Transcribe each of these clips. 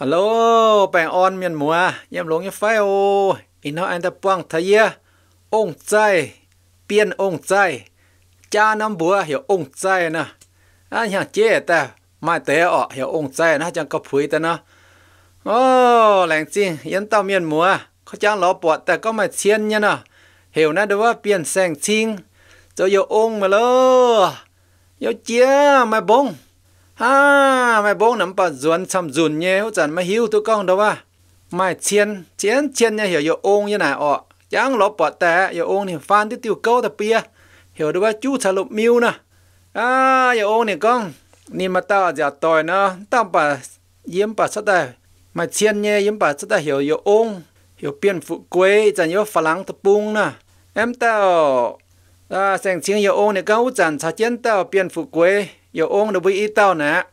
ฮัลโหล แปงออนเมียนมัว เยี่ยมหลงยี่ไฟโออินเฮาอันตะปวงทะเยองใจ เปียนองใจจาน้ำบัวเหี่ยวองใจนะอันอย่างเจ๊แต่ไม่เตะออกเหี่ยวองใจนะจังกระพุยแต่นะโอ้แหลงจริงยันเต่าเมียนมัว เขาจ้างหลอปวดแต่ก็ไม่เชียนเนี่ยนะเหี่ยวนะเดี๋ยวว่าเปลี่ยนแสงชิง จะเหยองมาเลยเหี่ยวเจี๊ยไม่บง à mày bố nắm bà dồn xăm dồn nhé hỗ trợ mai hiu tôi con đâu à mày chiên chiên chiên nha hiểu yêu ôn như này ọ chẳng lọ bỏ tè hiểu ôn thì phan tiêu tiêu câu tập bia hiểu đâu ba chú xà lục miu nè à hiểu ôn này con nên mà tao giả tội nó tao bà yếm bà sát đây mày chiên nhé yếm bà sát đây hiểu yêu ôn hiểu biên phụ quế chẳng yêu phá lắng tập bung nè em tao à, sành chiên hiểu ôn này con hỗ trợ sao chiên tao biên phụ quế 有翁的不一道呢，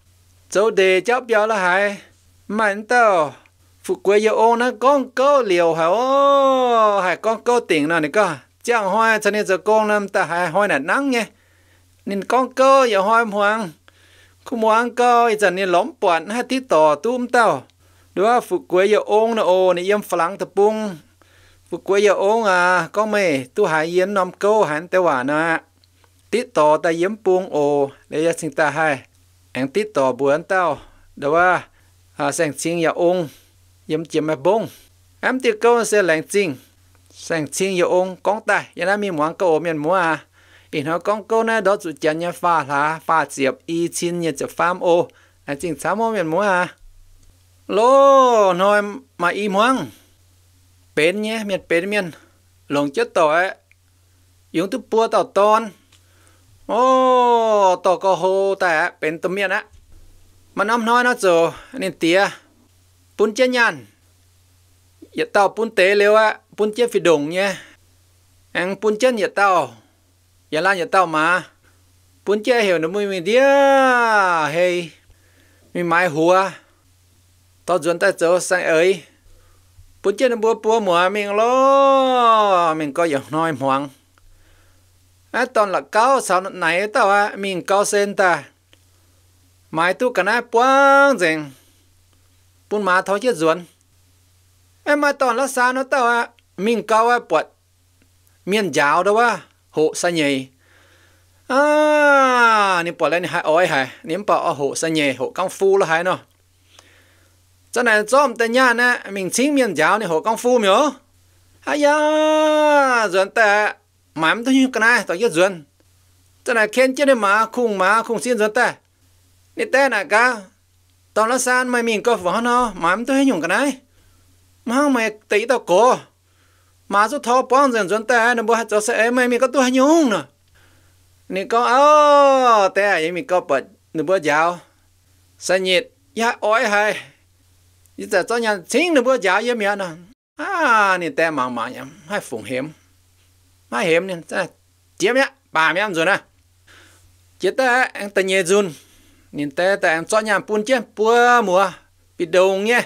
走的交标了还满道，富贵有翁那光够流还哦，还光够顶了你个，讲话昨天做工那么大还会难难呢，你光够有花黄，không muốn có giờ này lõm bọn hai hai hai hai tí tỏ tùm tao đó phụ quế giờ ông nó ô này yếm phẳng tập bung phụ quế giờ ông à có mày tu hải yến nom câu hắn tao hòa nè ติดต่อตาเยี่ยมปวงโอเลยยาสิงตาให้แองติดต่อบวนเต้าแต่ว่าแสงชิงอย่าองเยี่ยมเจียมแบบบงแอมติดเก้าเสียแหลงจริง แสงชิงอย่าองกองตายยานามีหมวงก็โอเมียนมัวอีนเขากองเก้าหน้าดอจุจันยาฟ้าหลาฟ้าเจียบอีชินยาจะฟามโออันจริงสามโอเมียนมัว โลน้อยมาอีหมวงเป็นเนี่ยเมียนเป็นเมียนหลงเจ้าต่อยุงตุปัวต่อตอน ô tổ có hồ ta bên tâm miệng á mà năm nói nó rồi nên tía bún chén nhàn giờ tao bún tế liêu á bún chén phi đồng nhé ăn bún chén giờ tao giờ lan giờ tao mà bún chén hiểu nó mới mình tía hey mai hùa tao chuẩn ta chỗ sang ấy bún chén nó búa búa mùa mình lo mình có giọng nói hoang à toàn là cao sao này tao à mình cao sen ta mai tu cái này quăng rèn bún má thôi chết ruột em mà toàn là sao nó tao à mình cao à bột miền giáo đâu à hộ sa nhì à niệm bột lên hai ôi hai niệm bột hộ sa nhì hộ công phu là hai nó cho này zom tên nhà nè mình chính miền giáo này hộ công phu miếu hay ya rồi ta mám tôi như cái này tôi rất duyên thế này khen chết mà khung mà khung xin duyên ta nít ta này cả tao nó san mày mình có võ nó mám tôi nhung cái này mà không mày tí tao cố mà số thọ bón dần dần ta nó bố cho sẽ mày mình có tôi nhung nữa nè có ô ta ấy mình có bật nó bố giáo sa nhiệt ya ôi hay giờ cho nhà chính nó bố giáo với mẹ nó à nè ta màng màng nhầm hai phụng hiểm má hiểm nên ta chế mẹ bà mẹ em rồi nè chế ta anh ta nhẹ run nên ta ta em cho nhà pun chén pua mùa bị đầu nghe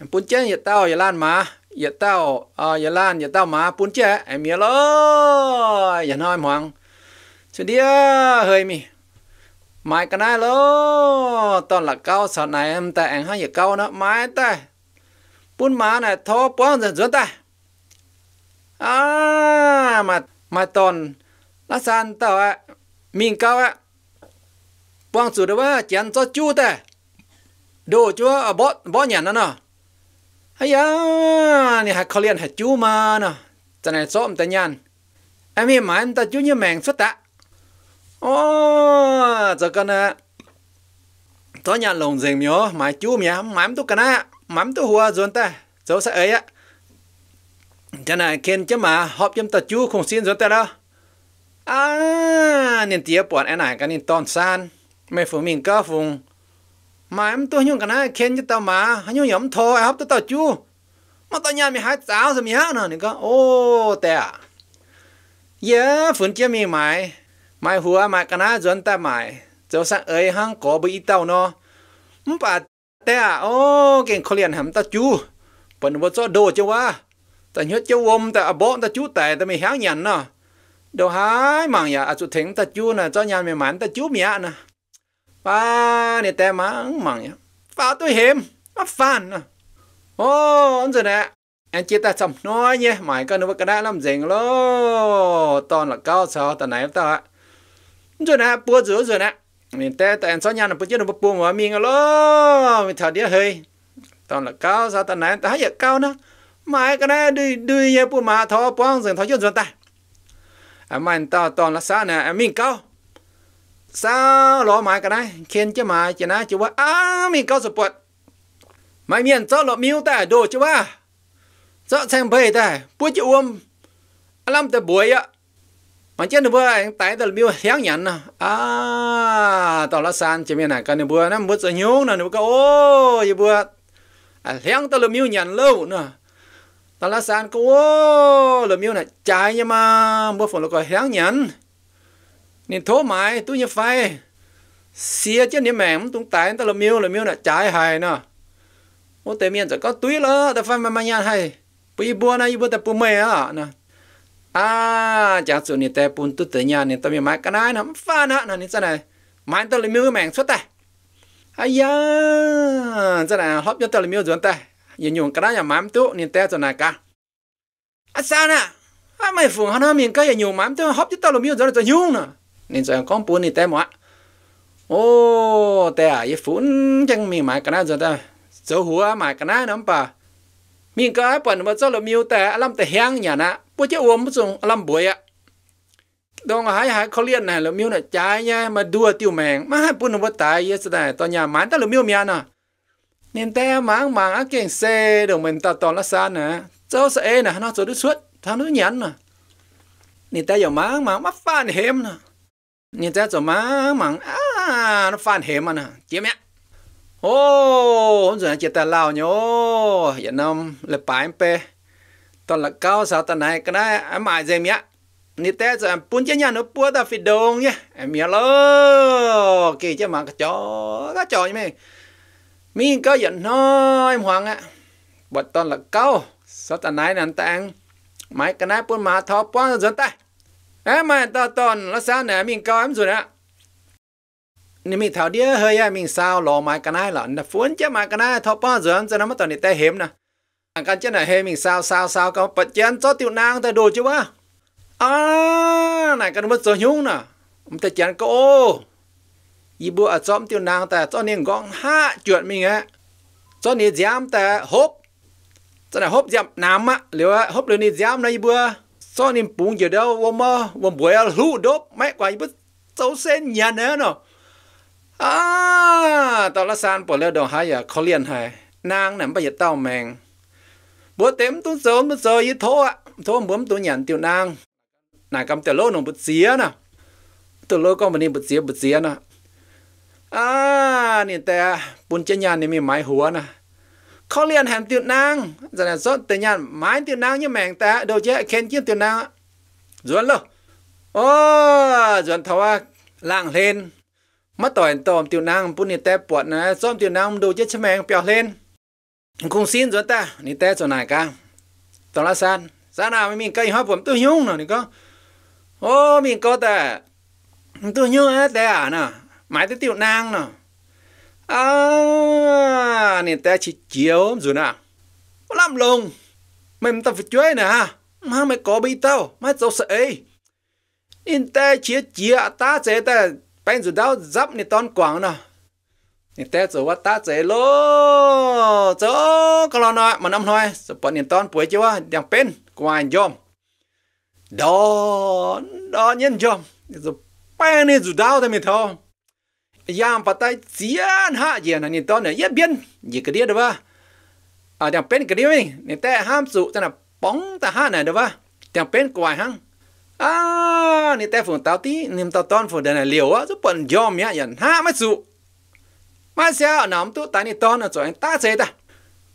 em pun chén giờ tao giờ lan má giờ tao ờ giờ lan giờ tao má pun chén em nhớ lo giờ nói hoàng chuyện đi hơi mi mai cái này lo toàn là cao sợ này em ta em hay giờ cao nó mai ta pun má này thô quá rồi ta à mà mà tòn lá san tao ạ mình cao ạ quang chủ đó ba chén cho chu ta đồ chúa ở bó nhàn nó nọ hay à nè hạt khó liền chú mà nọ cho này xóm ta nhàn em em mà chú như mèn xuất tạ ô giờ con ạ à, cho nhàn lồng rèn mió mà mía mắm tu cana mắm tu hùa dồn ta cháu sẽ ấy ạ cho nên khen chứ mà họp chấm ta chú không xin rồi ta đó à nên tiếc bọn anh này cái nên toàn san mẹ phụ mình có phùng mà em tôi nhung cái này khen cho tao mà hay nhung nhầm thôi họp tao tao chú mà tao nhà mình hai cháu rồi mình hát nữa nên có ô tè à dạ, yeah phun chia mi mày mày hùa mày cái này rồi ta mày cháu sang ấy hăng có bị tao nó mà bà tè à ô cái khó liền hầm tao chú bọn bố cho đồ chứ quá ta nhớ cháu ôm ta à bố ta chú tệ ta mới héo nhận nó đồ hái mà nhà dạ, à chú thỉnh ta chú nè cho nhà mày mặn ta chú mẹ nè ba nè ta mà ứng mà dạ. nhà phá tôi hiểm nó phàn nè ô anh rồi nè anh chị ta chồng nói nhé mày có nó cái đã làm gì lô toàn là cao sao ta này ta rồi nè bữa rửa rồi nè mình té ta anh cho nhà nó bữa trước nó bữa mà mình lô mình thở đĩa hơi toàn là cao sao ta này ta hết cao nữa mà cái này đuôi đuôi nhà bố mà thọ bóng rừng thọ chân rồi ta à mà anh ta toàn là sao nè à mình cao sao lo mà cái này khen chứ mà chỉ nói chứ ba à mình câu rồi bột mày miền cho lo miêu ta đồ chứ wa cho sang bề ta bố chú ôm à, làm ta bụi á mà chết được bữa anh tại ta miêu héng nhận à toàn là san chỉ miền này cái này bữa nó mất rồi nhúng nó nó có ô gì bữa à héng ta là miêu nhận lâu nữa ta la sàn cô wo lo miêu này chai ya mà bo phon lo ko héo nyan nên thố mãi tu như phai xia chứ ni mẹ tung tài ta lo miêu lo miêu này chai hài na ô tề miên giờ có túi lơ ta phai mà mày nhan hay bây giờ bùa này ibu à, ta pu mẹ à na à chẳng sự ni tề pun tu tự nhà ni ta mi mai cái này nó pha na na ni sao này mãi ta lo miêu mẹ xuất tay ai ya sao này hấp cho ta lo miêu rồi tay yên nhung cái nhà mám tu nên tao cho nà cả à sao nè à mày phùng hắn mình cái yên nhung mám tu hấp chứ tao làm yêu rồi cho nhung nè nên cho con buồn nên tao mà ô tao à yên phun chẳng mình mà cái rồi tao số hùa mà cái đó nắm bà mình cái mà cho làm yêu tao làm tao hang nhà nè bữa chứ uống bữa dùng làm buổi à dong hai hai khó liên này là miêu này trái nha mà đua tiêu mèn mà hai bún nó bắt tay yes này tao nhà mán tao là miêu mian à nên ta máng máng ác keng xe đồng mình ta toàn là xa nè cháu xe nè nó chỗ đứa suốt thằng nó nhắn nè nên ta giờ máng máng mắt phan hiểm nè nên ta giờ máng máng à nó phan hiểm mà nè chị mẹ ô hôm rồi chị ta lao nhó giờ năm lập bảy pe toàn là cao sao ta này cái này em mãi gì mẹ nên te chỗ em chén nhà nó bún ta phi đồng nhá em mẹ lo kì chứ mà cái chó như mày mình có giận nói em hoàng á bật toàn là câu sao ta nái nàn tạng máy cái nái bốn má thọ quá dân ta em mà ta toàn nó sao nè mình có em rồi á nên mình thảo đĩa hơi à mình sao lò máy cái nái là nó phun chứ máy cái nái thọ quá dân cho nó mất toàn để ta hiểm nè à, anh căn chân này hơi mình sao sao sao có bật chân cho tiểu nang ta đồ chứ quá à này cái nó mất rồi nhung nè ông ta chán cô อีบัวจอมติวนางแต่จอนี่งองห้าจวดมิงะจอนี่ยามแต่ฮบจอนี่ฮบยามน้ำอะหรือว่าฮบหรือนี่ยามในบัวจอนี่ปุงเดี๋ยวเดียวว่ามาว่าบัวหูดบไม่กว่าอีบัวเจ้าเส้นยันเนาะอ่าตอนละสานปวดเลือดดองหายอ่ะเขาเลียนหายนางนั่นไปยัดเต้าแมงบัวเต็มตุ้นเสริมตุ้นเสยยี่โทอะโทบุ้มตุ้นหยันติวนางนางกำเตลโลนองบุตรเสียนะตัวโลก็มันนี่บุตรเสียบุตรเสียนะ à nè tè bún chén nhàn này mình húa nè khó liền hèm tiền nang giờ này rốt tiền nhàn mái tiền nang như mèng tè đâu chứ khen chiếc tiền nang duẩn lo ô duẩn thấu à lạng lên mất tỏi tòm tiền nang bún nè tè bọt nè rốt tiền nang đâu chứ bèo lên cũng xin duẩn ta nè chỗ này cả tao lá san san nào mình cây hoa bẩm tôi nhung nào nè có ô mình có tè tôi nhung á à nào mãi tới tiểu nang nè à nên ta chỉ chiếu rồi nè có làm lùng mình tập phải chơi nè mà mày có bị tao mà tao sợ ấy nên ta chỉ chia ta sẽ ta bên rồi đau dắp nè ton quảng nè nên ta rồi qua ta sẽ lô chỗ có lo nói mà năm thôi rồi bọn nè ton buổi chưa đang bên quanh dòm đó đó nhân dòm rồi bên này rồi đau thì mình thôi yam patai zian ha ye na ni to ne ye bien ye ke dia ba à đang bên cái điều này nè ta ham dụ cho là bóng ta ha này được ba đang bên quài hăng à nè ta phun tao tí niệm tao ton phun đàn này liều á giúp bận yom nhá nhận ha mất dụ mà sao nắm tụ ta nè ton là rồi ta chơi ta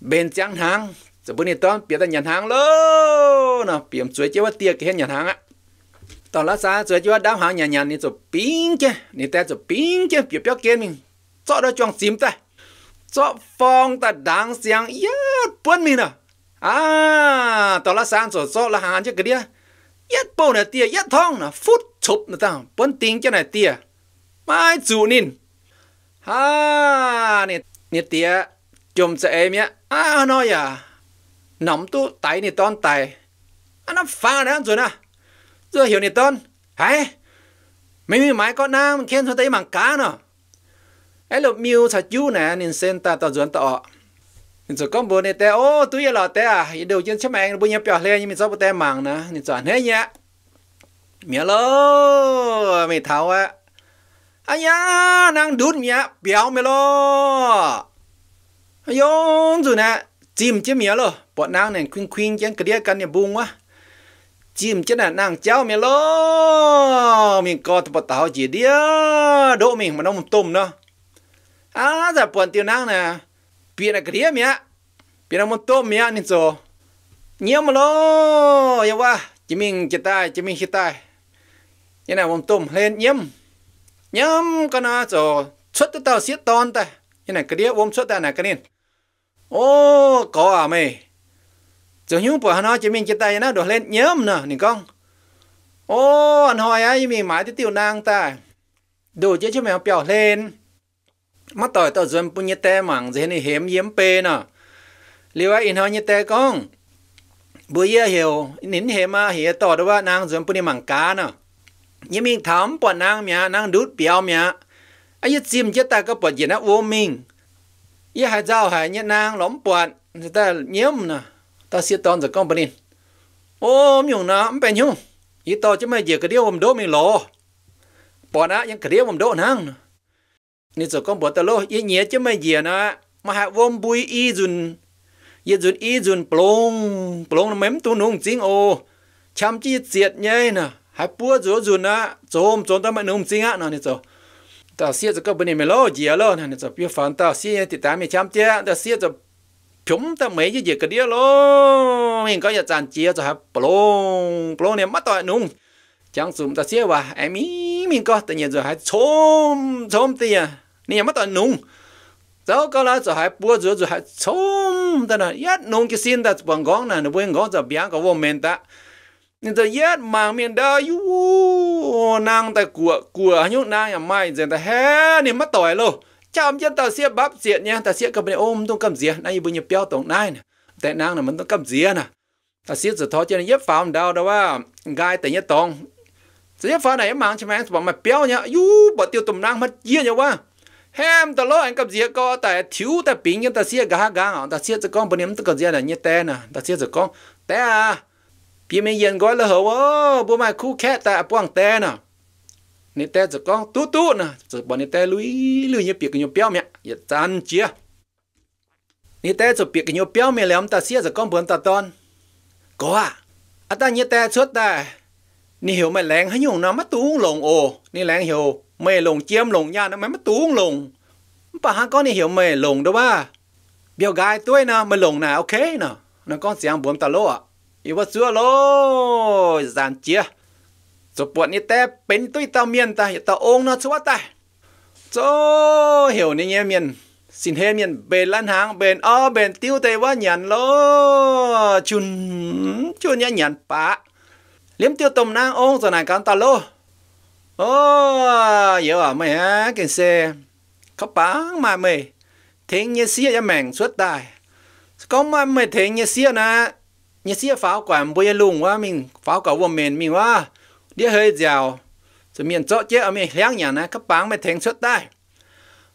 bên trắng hàng rồi bữa nè ton biết ta nhận hàng luôn, nào biết chuối chứ, bắt tiệc cái nhận hàng á tao là sao? rồi cho đám hàng nhà nhà nè rồi pin kia nè ta rồi pin kia biểu biểu kia mình cho nó trong sim ta cho phong ta đang sáng ya bốn mình à à tao là sao? rồi cho là hàng chứ cái đi nhất bộ nè tia nhất thong là phút chụp nữa ta bốn tiếng cho nè tia mai chủ nín à nè nè tia chùm sẽ em nhá à nói à nóng tu tay nè ton tay anh à, nó phá nè rồi nè rồi hiểu nè tôn hãy mấy mi mái con nam khen cho tay mảng cá nó ấy là miêu sa chú nè nên sen ta tao dọn tao nên rồi con bố này té ô túi lọ té à đầu chân chém anh bữa nhà bèo lên nhưng mình sao bữa té mảng nè nên chọn hết nhá mía lô mày tháo á anh nhá nàng đút mía béo mày lô ai ôm nè chìm chứ mía lô bọn nàng này khuyên khuyên chén cái đĩa cái này quá chim chân là nàng cháu mẹ lo mình có tập tao chỉ đi đỗ mình mà nó một tôm nó à giờ bọn tiêu nàng nè biết là cái gì mẹ biết là một tôm mẹ nên rồi nhiều mà lo yêu dạ quá chỉ mình chỉ tay chỉ mình chỉ tay như này một tôm lên nhâm nhâm con nó rồi xuất tao xiết ton ta như này cái đĩa ôm xuất ta này cái nên ô có à mày giờ nhung bỏ nó chỉ mình chia tay nó đổ lên nhớm nè nè con ô anh hỏi ấy mình mãi tới tiêu nang ta đồ chứ cho mèo bèo lên mắt tỏi tỏi dân bún nhét tè mảng gì này hiếm hiếm pê nè liệu ai anh hỏi nhét tè con bây giờ hiểu nín hiếm mà hiểu tỏ đó ว่า นาง dân bún mảng cá nè nhưng mình thắm bọn nàng mía nàng đút bèo mía ai giờ chim chết ta có bọn gì nó vô mình giờ hai dao hai nhét nàng lõm bọn ta nhiễm nè ta siết tòn giữa con bên in ô miệng nó bên nhung ý to chứ mày gì cái điều ôm đố mình lò bỏ nó những cái điều ôm đố nang nên giờ con bỏ ta lô ý nhẹ chứ mày gì nó mà hạ vôm bùi y dùn y dùn y dùn plong plong nó mém tu nung chính ô chăm chi diệt nhây nè hai búa rửa dùn á trôm trôm ta mày nung chính á nó nên giờ ta siết giữa con bên này mày lô gì à lô nè nên giờ biết phản ta siết thì tám mày chăm chết ta siết giữa chúng ta mấy cái gì cái đĩa luôn mình có giờ tràn chia cho hả plong plong này mất tội nung chẳng dùng ta xíu và em ý mình có tự nhiên rồi hãy chôm chôm tì à nên mất tội nung sau có là rồi hãy bua rồi rồi hãy chôm ta là yết nung cái xin ta bằng gõ này nó quên gõ rồi biếng có vô men ta nên ta yết mang miền đó yu nang ta của của như nang nhà mai giờ ta hé nên mất tội luôn chạm chân ta xia bắp diện nha ta xia cầm này ôm tung cầm dìa nay bùi nhập béo tổng nai nè tại nàng là mình tung cầm dìa nè ta xia giờ thó cho nên yếp phàm đau đâu à gai tại nhất tổng giờ yếp này em mang cho mang bảo mà béo nha yu bỏ tiêu tụm nàng mất dìa nhau quá hem ta lo anh cầm dìa có tại thiếu ta pin nha ta xia gá gà ta xia giờ con bùi nhập tung cầm dìa là nhất tè nè ta xia giờ con tè à bị mấy yên gọi là hậu ô bùi mai khu khét tại bùi tè nè nè tè giờ con tú tú nè giờ bọn nè tè lùi lùi như biệt cái nhau béo mẹ giờ tan chia nè tè giờ biệt cái nhau béo mẹ làm ta xia giờ con buồn ta ton có à à ta nè tè suốt ta nè hiểu mày lẹn hay nhung nó mất tú lồng ồ nè lẹn hiểu mày lồng chiêm lồng nha nó mày mất tú lồng bà hả con nè hiểu mày lồng đâu ba béo gái tuổi nè mày lồng nè ok nè nó con sẽ ăn buồn ta lô à yêu vợ xưa lô giàn chia จะปวดนี่แต่เป็นตุ้ยตาเมียนตาอย่าตาองนะชัวตาโจเหี่ยวนี่เงี้ยเมียนสินเฮเมียนเบนล้านหางเบนอ้อเบนติ้วเตว่าหยันโลจุนจุนเนี่ยหยันปะเลี้ยมเตียวตมนางองสนานการตาโลโอ้เยอะไม่ฮะกินเซเขาปังมาเมยเทงเยเสียจะแม่งสุดได้ก็มาเมยเทงเยเสียนะเยเสียฟ้าก่อนบุยลุงว่ามิงฟ้าก่อนว่าเมนมิงว่า đĩa hơi giàu rồi miền chỗ chết ở miền láng nhà nè các bạn mới thành xuất tay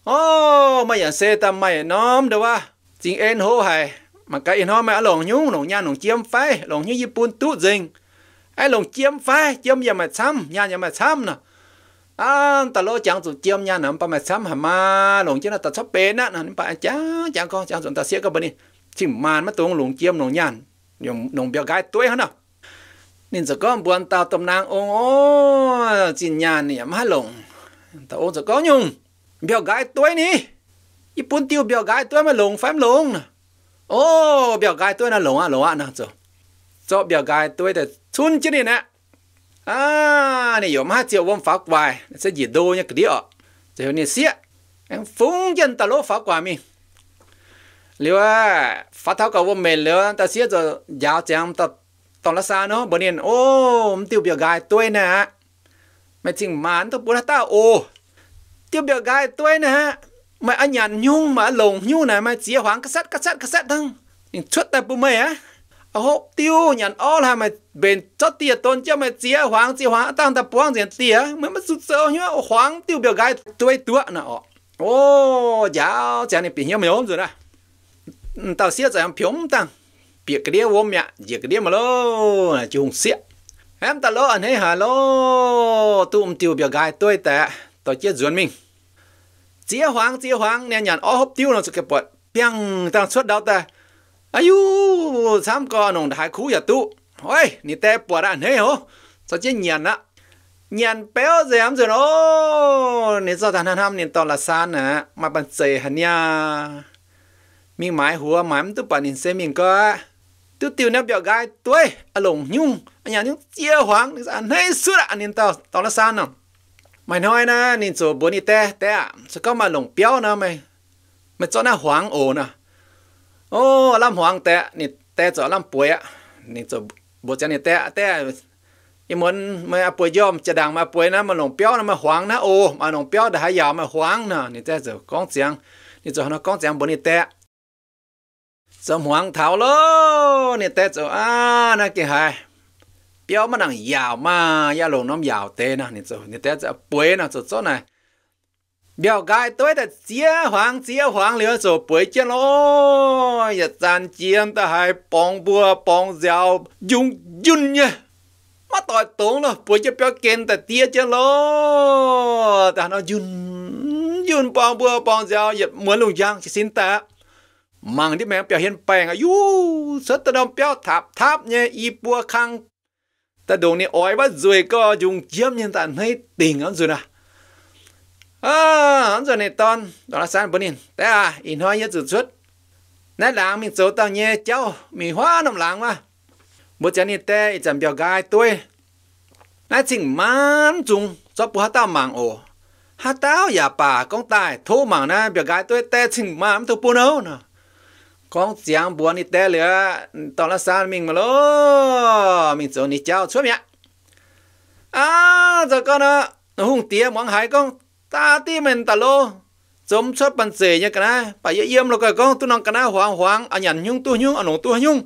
ô mày nhận xe tầm mày nóm đâu à chính en hô hay mà cái en hô mày lồng nhúng lồng nhà lồng chiếm phai, lồng như Japan tu dình ai lồng chiếm phai, chiếm nhà mày xăm nhà nhà mày xăm nè à ta lô chẳng tụt chiếm nhà nằm pa mày xăm hả mà lồng chứ là ta sắp bền á nè pa chẳng chẳng con chẳng tụt ta xía cái bên đi chỉ màn mà tuông lồng chiếm lồng nhàn lồng lồng biểu gái tuổi hả nào nên giờ có buồn tao tầm năng ô ô chín nhà niệm hai lồng tao ô giờ có nhung biểu gái tuổi ní y bún tiêu biểu gái tuổi mà lồng phải lồng ô biểu gái tuổi là lồng à lồng à nè giờ cho biểu gái tuổi để chun chứ đi nè à này yếm hai triệu vong phá quài sẽ gì đô nhá cái đĩa giờ này xía em phúng chân tao lỗ phá quài mi liệu à phá tháo cầu vong mềm liệu ta xía cho giáo chẳng tao tòng la sa nó bữa nền ô tiêu biểu gai tôi nè mày chỉnh mán tôi bố ta ô tiêu biểu gai tôi nè mày anh nhàn nhung mà lồng nhung này mày chia hoàng cassette cassette cassette thăng nhưng chút ta mày á à tiêu nhàn ó là mày bền chót tia tôn cho mày chia hoàng chia hoàng tăng ta buông diện tia mới mất sụt sâu nhá hoàng tiêu biểu gai tôi tựa nè ô giáo chả này bị nhau mày ốm rồi nè xiết rồi em phiếu tăng bị cái đĩa vô mẹ chỉ cái đĩa mà lô chú hùng xịa em ta lô anh ấy hà lô tụm um tiêu bị gai tôi tệ tôi chết duyên mình chia hoàng chia hoàng nè nhàn ó hấp tiêu nó sẽ kẹp bọt biang tăng suất đau ta ayu sám co nồng đại khú giờ tu ôi nị tệ bọt anh ấy hổ sao chết nhàn á nhàn béo gì em rồi nó nị sao thằng nam nên to là san nè mà bận sề hả nha mình mãi hùa mãi tu bạn nị xem mình coi tu tiêu nép biểu gai tuổi à lồng nhung à nhà nhung chia hoàng nên sao nay suốt à nên tao tao là sao nè mày nói na nên số bốn tê té à số có mà lồng béo nè mày mày cho na hoàng ổ nè ô làm hoàng té nên té cho làm bùi à nên số bốn chân nên té tê em muốn mày bùi à yom chả đằng mà bùi na mà lồng béo na mà hoang na ô mà lồng béo đã hay giờ mà hoang na nên tê giờ con tiếng nên cho nó con tiếng bốn tê giờ hoàng thảo lô nè tết rồi à nè kì hai béo mà nàng giàu mà ya lồng nó giàu tê nè nè rồi nè tết giờ bưởi nè rồi chỗ này béo gai tối là chia hoàng chia hoàng liều rồi bưởi chia lô ya tan chiên ta hai bong bùa bong giàu dung dung nhá mà tỏi tốn rồi bưởi chia béo kén ta tia chia lô ta nó dung dung bong bùa bong giàu ya muốn lùng giang chỉ xin ta mang đi mẹ bia hiền bèng à yu sợ ta đồng bia tháp tháp nhé y bua khang ta đồ này ói bắt rồi có dùng chiếm nhân tàn hay tình hắn rồi nè à rồi này ton đó là sáng bữa nè à in hoa nhất dự xuất nãy làng mình số tao nhé cháu mì hoa nằm làng mà bữa chán này tê chẳng bia gai tôi nãy chỉnh mãn chung cho bữa tao mạng ổ hát tao giả bà con tài thô mạng na bia gai tôi tê chỉnh mãn tôi buồn ấu nè con giang buồn đi té lửa tao là sao mình mà lo, mình cho đi chào chúa mẹ à giờ con nó hung tía mong hải con ta tí mình ta lo, chống chốt bàn sề nhá cái này bà yêu yếm lo cái con tu nong cái này hoang hoang, anh à nhận nhung tu nhung anh à nong tu nhung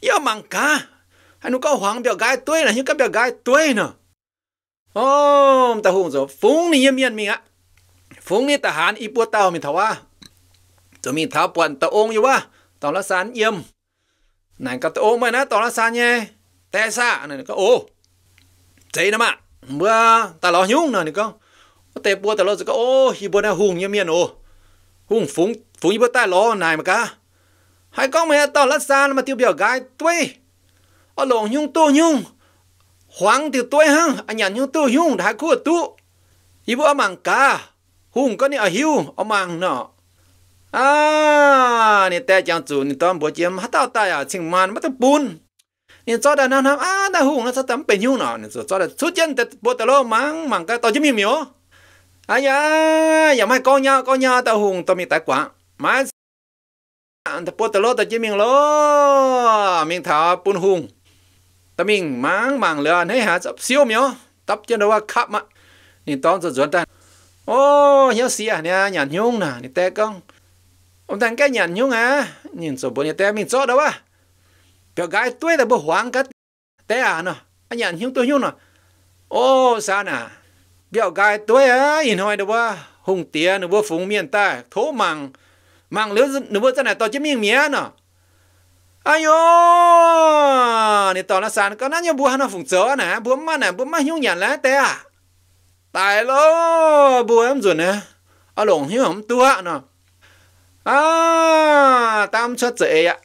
yêu mang cá anh nó có hoang biểu gái tuổi này, nhưng cái biểu gái tuổi nữa ôm ta hung rồi phúng đi yếm yếm mình á phúng đi ta hàn ít bữa tao mình thua. ตัวมีเท้าปวนตะองอยู่วะตอนละสานเยี่ยมไหนก็ตะองไปนะตอนละสานเย่แต่ซะนั่นก็โอ้ใจนะมะเมื่อตาลอยุ่งนั่นก็เตะปัวตาลอจะก็โอ้ฮิบัวนะหุงเยี่ยมเยี่ยนโอ้หุงฝูงฝูงยี่บัวใต้ล้อนายมากะให้ก้องแม่ตอนละสานมาติวเบียวกายตุ้ยอ๋อหลงยุ่งตู้ยุ่งหวังติวตุ้ยฮะอันยันยุ่งตู้ยุ่งถ้าคู่ตู้ยี่บัวมังกาหุงก็นี่อหิวเอามังเนาะ à ah, nè ta chẳng chủ nè tóm bố chiếm hát tao ta à chừng màn bắt tao bún nè cho đàn nam à ah, ta hùng nó sao tắm bể nhu nè cho đàn xuất chân tết bố tao lo mắng mắng cái tao chứ miêu à ya ya mai con nhau con nhau tao hùng tao mi tại quá mà tao bố tao lo tao chứ miêu lo miêu thảo bún hùng tao miếng mang, mang lừa hay hả sắp siêu miêu tập chân đâu khắp mà nè tóm rồi chuẩn ta ô oh, nhớ xia nè nhàn nhung nè nè ta con ông thằng cái nhận nhung à nhìn số bốn nhà té mình rõ đâu à biểu gái tuổi là bộ hoàng cắt té à nó anh nhận nhung tôi nhung nó ô sao nè biểu gái tuổi á nhìn hoài đâu à hùng tía nó vô phùng miền ta thố màng màng lứa nó vô này to chứ miếng mía nó ayo nè tao là sàn có nó như bùa nó phùng chớ nè bùa mà nè bùa mà nhung nhận lá té à tại lo bùa em rồi nè ở lồng hiếu không tua nó à tam xuất dễ ạ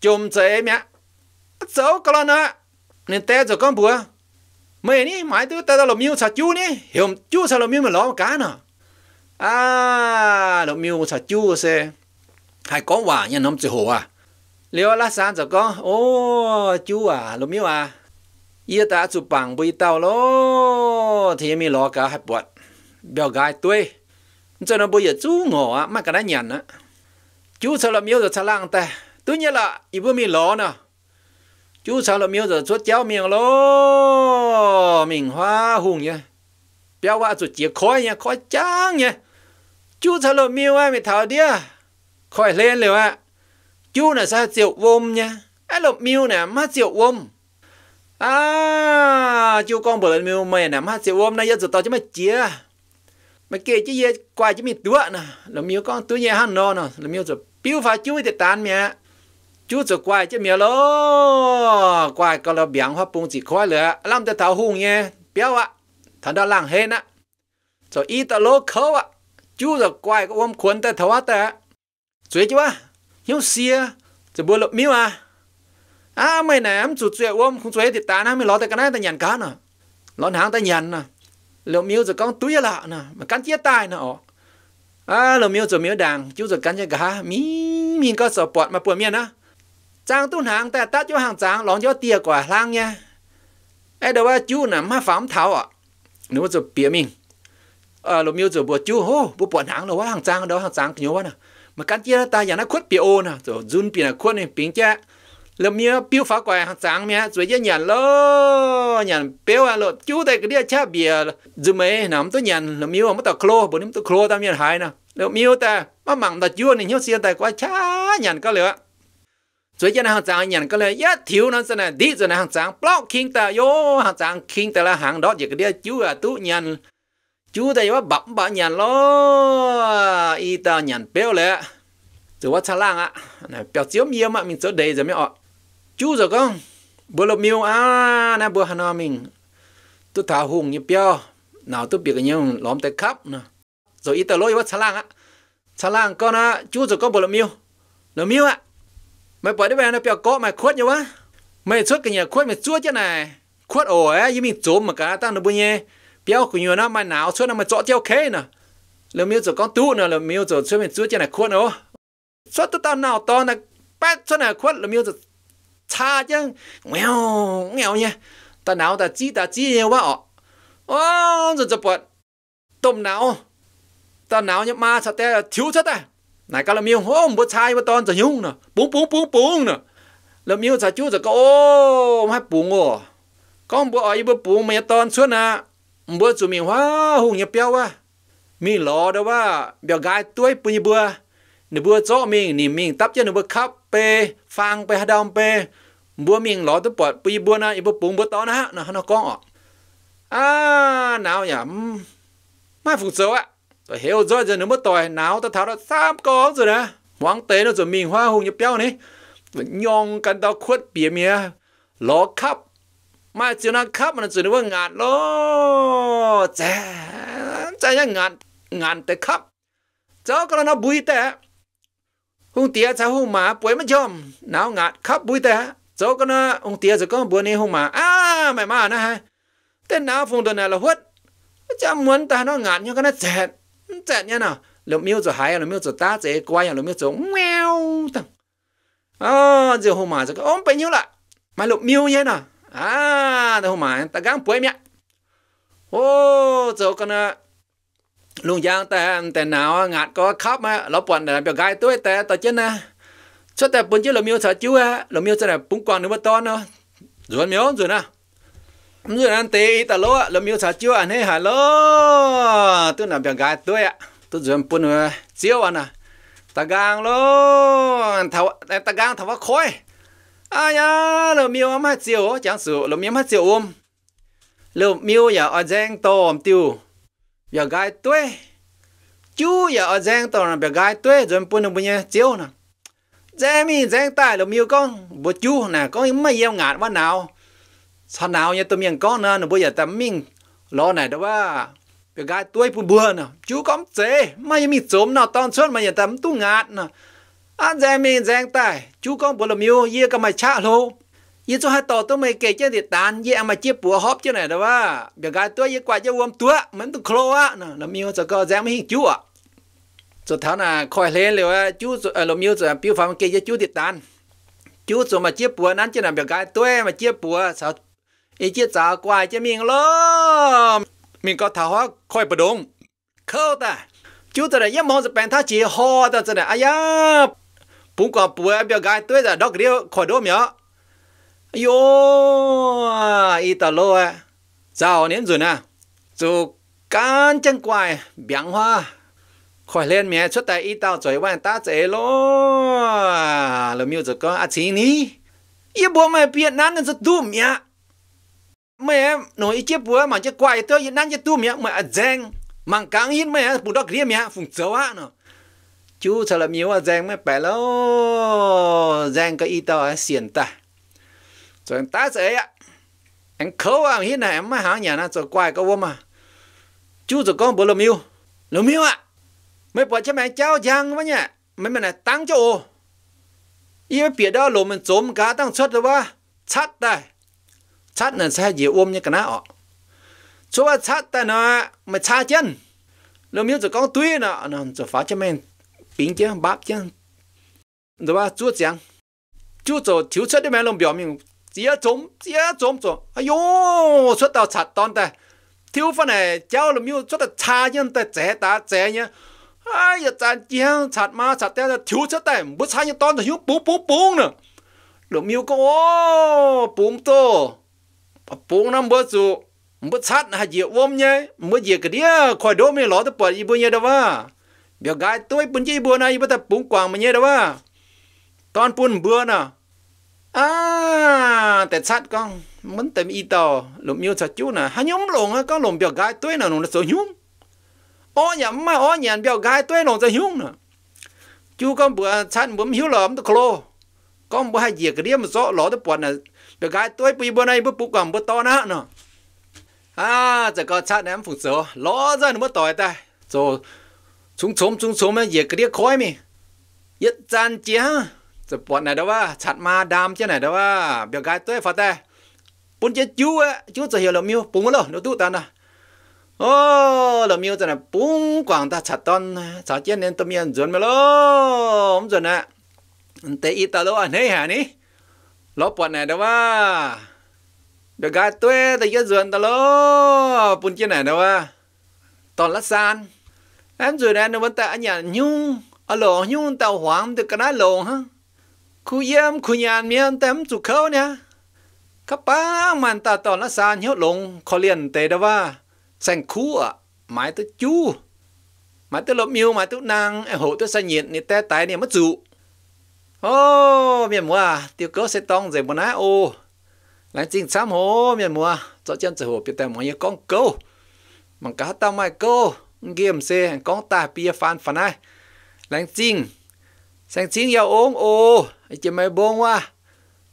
chùm dễ mẹ dấu có nên té rồi con bùa mày ní mãi tôi ta lộn miêu sạch chú ní hiểu chú sao lộn miêu mà ló cá nè à lộn miêu sạch chú xe hay có quả nha nóng chỉ hồ à liệu lá sáng rồi con ô chú à lộn miêu à yêu ta chụp bằng bùi tàu lô thì mi ló cá hay bọt bèo gai tuê cho nó bây giờ chú ngộ á mà cả đã chú sợ là miêu giờ sao lăng ta tự nhiên là ý bữa mình lo nè chú sợ là miêu giờ chốt cháu miệng lo mình hoa hùng nhá béo quá rồi chia khói nhá khói trắng nhá chú sợ là miêu ai mày thảo đi à? khói lên rồi ạ à? chú là sao chịu vôm nhá ai lộc miêu nè má chịu vôm à chú con bờ lên miêu mày nè má chịu vôm nay giờ tao chứ mày chia mày kể chứ gì qua chứ mày tựa nè là miêu con tựa nhà hắn nó nè là miêu rồi biểu pháp chú ý thì tán mẹ chú cho quay chứ mẹ lô quay có là biển hoa bông chỉ khoai lửa làm cho thảo hùng nhé biểu ạ thằng đó lặng hên á cho ít ta lô khâu ạ chú cho quay có ôm cuốn ta thảo á ta chuối chú á hiếu xia cho bố lộc miêu à à mày nè em chuột chuột ôm không chuối thì tán á mày lo tới cái này ta nhàn cá nè lo hàng ta nhàn nè lộc miêu cho con túi lạ nè mà cắn chia tay nè อาเราเมียวจะเมียวดังจู่วจะกันจะกามีมีก็สอบปอดมาปวดเมียนะจางตุ้นหางแต่ตัดย่อหางจางหลองย่อเตี้ยกว่าล่างเนี่ยไอ้เดี๋ว่าจู่น่ะ มาฝังเท้าอ่ะนึกว่าจะเปียมิงเออเราเมียวจะปวดจู่โอ้ปวดหางเราว่าหางจางเดี๋ยวหางจางกินเยอะวะน่ะ มากันเจี๊ยตา อย่างนั้นคุดเปียโอนะจะจุนเปียนขุดนี่เปียงแจแล้วมีปิ้วฟ้ากว่าจางเมียสวยยันยันล้อยันเปี้ยวอ่ะล้อจู้แต่ก็เดียชาเบียจุเมย์น้ำตัวยันแล้วมีว่ามันตะโครบนนี้มันตะโครตามยันหายนะแล้วมีแต่มาหมั่งตะจู้นี่เหี้ยเสียแต่กว่าช้ายันก็เลยอะสวยยันหางจางยันก็เลยยัดถิวนั่นสนะดีสนะหางจางปลอกคิงแต่โยหางจางคิงแต่ละหางดอกเดียก็เดียจู้อ่ะตู้ยันจู้แต่ว่าบับบ่ยันล้ออีตายันเปี้ยวเลยจะว่าชะล่างอ่ะเปี้ยวเจียวเมียมามันจะเดย์จะไม่ออก chú rồi con bữa lộc miêu à na bữa hà nam mình tôi thả hùng như bia nào tôi biết cái nhau lõm tay khắp nè rồi ít tờ lỗi vắt xà lan á xà lan con á chú rồi con bữa lộc miêu lộc miêu á mày bỏ đi về nó bia có mày khuất nhau á mày suốt cái nhà khuất mày suốt chứ này khuất ổ ấy như mình trốn mà cả tao nó bữa nhé bia của nhiều nó mày nào suốt nó mày chọn theo khế nè lộc miêu rồi con tu nè lộc miêu rồi suốt mày suốt chứ này khuất ổ suốt tao nào to nè bắt suốt này khuất lộc miêu rồi 差 chứ nghèo nghèo nhé ta nào ta chỉ ta chỉ nhiều quá ọ ô rồi cho bột tôm nào ta nào nhé ma sao ta thiếu chất ta, à? này các là miêu hôm bữa chai bữa ton rồi nhung nè búng búng búng búng nè là miêu sao chú rồi có ô hai búng ô, con bữa ấy bữa búng mày ton suốt nè bữa chủ miêu hoa hùng nhập béo quá mi lo đâu quá béo gái tuổi bự bữa nửa bữa chó mình nửa mình tấp cho nửa bữa khóc ป ฟังไปหาดอมเปบัวมิงหลอตัวปอดปีบัวนะอีบัวปุงบัวตอนะฮะนะฮะนกองอ่ะอ่าหนาวอย่าไม่ฝ่นเสวอะตัวเฮวจอยจะนึกว่มต่อยหนาวตัเท่าระสามก้องสุดนะ หวังเตะนาจะมิงหัวหงจะเปี้ยวนี่ยองกันตาขวดเปียเมียหลอครับมาเจอนะครับมันจะนึกว่างานล้อแจงใจยังงานงานแต่ครับเจ้าก็แล้วนะบุยแต่ hung tia cha hung mà bối mà chom nào ngạt khắp bụi ta chỗ có nó hung tia rồi có bữa nay hung mà à mày mà nó ha tên nào phong tuần này là huất cha muốn ta nó ngạt nhưng cái nó chẹt chẹt nha nào lượm miêu rồi hay lượm miêu rồi ta chế quay lượm miêu rồi mèo tằng à ờ, giờ hung mà rồi ôm bấy nhiêu lại mà lượm miêu nha nào à đâu mà ta gắng bối mẹ ô chỗ có nó ลุงยางแต่แต่หนาวงาดก็คับมาเราปวนแต่เปียกไก่ตัวแต่ต่อเจนนะช่วยแต่ปุ่นเจ้าเรามีสาจิ้วอะเรามีจะแบบปุ่งกวางหรือว่าตอนเนาะส่วนมีอ๋อส่วนนะส่วนนั้นเตะแต่ล้อเรามีสาจิ้วอันนี้ฮัลโหลตัวหนาเปียกไก่ตัวอะตัวส่วนปุ่นเจียวอันน่ะตะกางล้อทว่าตะกางทว่าคอยอ้ายาเรามีว่ามาเจียวจังสูเรามีมาเจียวอมเรามีอย่าเอาแจงตอมติว giờ gai tuê chú giờ ở giang tàu là bè gai tuê rồi bún đồng bún nhé chiếu nè giang mi giang tài là miêu con bố chú nè con mấy yêu ngạt quá nào sao nào như tụi miệng con nè nó bây giờ tạm mình lo này đó ba bè gai tuê bún bùa nè chú con chế mấy mi chốm nào tòn suốt mà giờ tạm tu ngạt nè anh giang mi giang tài chú con bố là miêu yêu cái mày chạ luôn ยี่ตัวต่อตัวไม่เกจเดียตานยี่เอามาเจี๊ยบปัวฮอบเจ้าไหนแต่ว่าเบียกายตัวยี่กว่าจะวมตัวมันต้องโคลอ่ะนะเรามีจะก็แจ้งไม่หิ้งจู่อ่ะสุดท้ายน่ะคอยเล่นเลยว่าจู่เออเรามีจะปิ้วฟ้ามันเกจจู่เดียตานจู่จะมาเจี๊ยบปัวนั้นเจ้าไหนเบียกายตัวมาเจี๊ยบปัวสาวไอ้เจี๊ยบสาวกว่าจะมีงล้อมีก็ท้าว่าคอยประดงเข้าแต่จู่จะได้ยี่มองจะเป็นท่าเจี๊ยฮอแต่จะได้อายาปุ่งกว่าปัวเบียกายตัวจะดอกเดียวคอยดูมั้ย哟伊达罗啊，早年准啊，就干真怪变化。khỏi à. lên mẹ xuất tại ít tao trời quan ta chế lo là miêu giờ có à chí ní ý bố mày biết nán nên rất tùm mẹ mẹ nói chiếc búa mà chiếc quay tôi yên nán chiếc tùm mẹ mẹ à, dèng mang cáng yên mẹ bù đọc riêng mẹ phùng xấu á nó chú sợ là miêu à dèng mẹ bẻ lo dèng cái ít tao à, xiển ta cho anh ta sẽ ạ anh khấu à hiện này em mà hảo nhà nó cho quay câu mà chú cho con bố lầm yêu lầm yêu ạ mấy bỏ cho mẹ cháu giang với nhá mấy mẹ này tăng cho ô yêu biết đó lùm mình trốn cá tăng xuất rồi ba chắt đây chắt là sai gì ôm như cái nào chú à chắt đây nó mà cha chân lầm yêu cho con tuy nó nó cho phá cho mẹ bình chứ bắp chứ rồi ba chú giang chú cho thiếu chất đi mẹ lồng biểu mình chia chôm chia chôm chôm ayo xuất tao chặt tòn ta thiếu phân này cháu làm yêu xuất là cha nhân ta trẻ ta trẻ nhá ai giờ chán chiang chặt ma chặt ta thiếu xuất ta bút sai nhân tòn ta hiếu bú bú bú nữa làm yêu có ô búm tô búm năm bữa rồi bữa sát là gì ôm nhé bữa gì cái đĩa khỏi đố mày lỏ tao bỏ gì bữa đâu à biểu gái tôi bún gì bữa này bữa ta bún quàng mà nhé đâu à toàn bún bữa nào à tại sát con muốn tìm ít tàu lùm yêu sợ chú nè hai nhóm lùng á con lùm biểu gái tuổi nào nó sợ nhúng ô nhắm mà ô nhàn biểu gái tuổi nào sợ nhúng nè chú con bữa sát bấm hiếu lòm tôi khô con bữa hai gì cái điểm mà rõ lỏ tôi buồn nè biểu gái tuổi bữa bữa nay bữa bụng còn bữa to nữa nè à giờ có sát em phụng sợ lỏ ra nó bữa tỏi ta rồi chúng sớm chúng sớm mà gì cái điểm khói mì, nhất gian chia จะปวดไหนเด้อว่าฉัดมาดามเจ้าไหนเด้อว่าเบียกายเต้ฟ้าแต่ปุ่นเจ้าจู้เอ้จู้จะเหี่ยวเหลือมิวปุ่งก็เลยเดี๋ยวตู้ตานะโอ้เหลือมิวจะน่ะปุ่งกว่างตาฉัดตอนสาวเจ้าเนี่ยตัวเมียจวนมาล้อมจวนนะแต่อีตาโลอันเฮียหานี่เราปวดไหนเด้อว่าเบียกายเต้แต่เยอะจวนตาโลปุ่นเจ้าไหนเด้อว่าตอนละซานแอมจวนนะนึกว่าแต่อันอย่างยุ่งอ๋อหลงยุ่งเต่าหวางแต่กระนั้นหลงฮะ cú yếm cú nhàn miên tém chủ khâu nha các màn ta tỏ nó xa nhớ lùng khó liền tế đó va sành khu mãi tới chú mãi tới lộp miêu mãi tới nàng em hộ tới xa nhiệt nè té tái nè mất dụ oh, ô miền mùa tiêu cớ sẽ tông dễ bồn á ô lại chính xám hố miền mùa cho chân sở hộ biết tèm mọi con câu bằng cá tao mai câu game xe con ta bia phan phan ai lại chính sành chính yêu ốm ô chỉ mấy bông hoa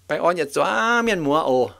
phải ở nhật xóa miền mùa ồ